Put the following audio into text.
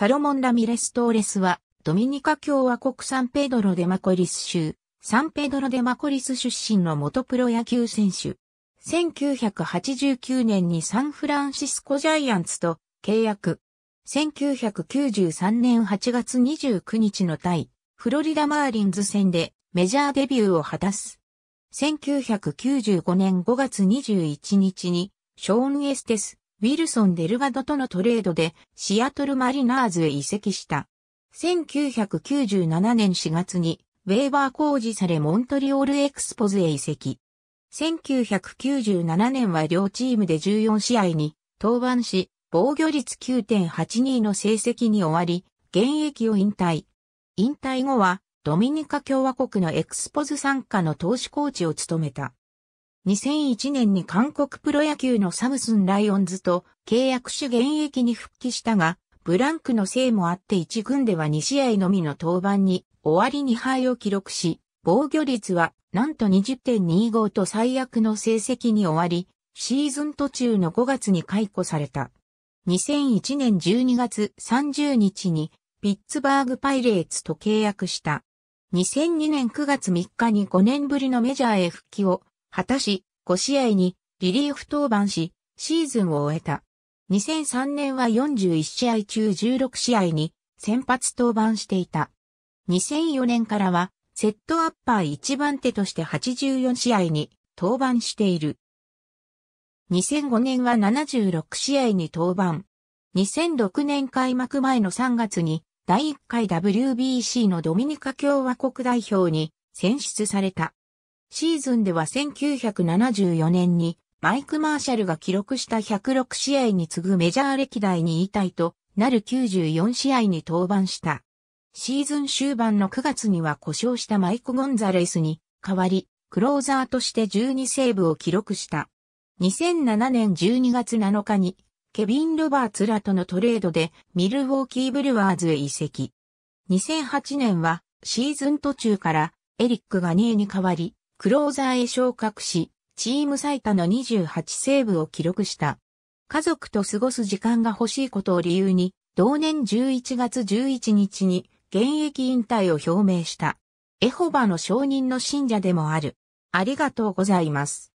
サロモン・ラミレス・トーレスは、ドミニカ共和国サンペドロ・デマコリス州、サンペドロ・デマコリス出身の元プロ野球選手。1989年にサンフランシスコジャイアンツと契約。1993年8月29日の対、フロリダ・マーリンズ戦でメジャーデビューを果たす。1995年5月21日に、ショーン・エステス、ウィルソン・デルガドとのトレードでシアトルマリナーズへ移籍した。1997年4月にウェーバー工事されモントリオールエクスポズへ移籍。1997年は両チームで14試合に登板し、防御率9.82の成績に終わり、現役を引退。引退後はドミニカ共和国のエクスポズ参加の投資コーチを務めた。2001年に韓国プロ野球のサムスンライオンズと契約し現役に復帰したが、ブランクのせいもあって1軍では2試合のみの登板に終わり2敗を記録し、防御率はなんと20.25と最悪の成績に終わり、シーズン途中の5月に解雇された。2001年12月30日にピッツバーグパイレーツと契約した。2002年9月3日に5年ぶりのメジャーへ復帰を果たし、5試合にリリーフ登板し、シーズンを終えた。2003年は41試合中16試合に先発登板していた。2004年からはセットアッパー1番手として84試合に登板している。2005年は76試合に登板。2006年開幕前の3月に第1回 WBC のドミニカ共和国代表に選出された。シーズンでは1974年にマイク・マーシャルが記録した106試合に次ぐメジャー歴代に位体となる94試合に登板した。シーズン終盤の9月には故障したマイク・ゴンザレスに代わり、クローザーとして12セーブを記録した。2007年12月7日に、ケビン・ロバーツらとのトレードでミルウォーキー・ブルワーズへ移籍。2008年はシーズン途中からエリックガニエに代わり、クローザーへ昇格し、チーム最多の28セーブを記録した。家族と過ごす時間が欲しいことを理由に、同年11月11日に現役引退を表明した。エホバの証人の信者でもある。ありがとうございます。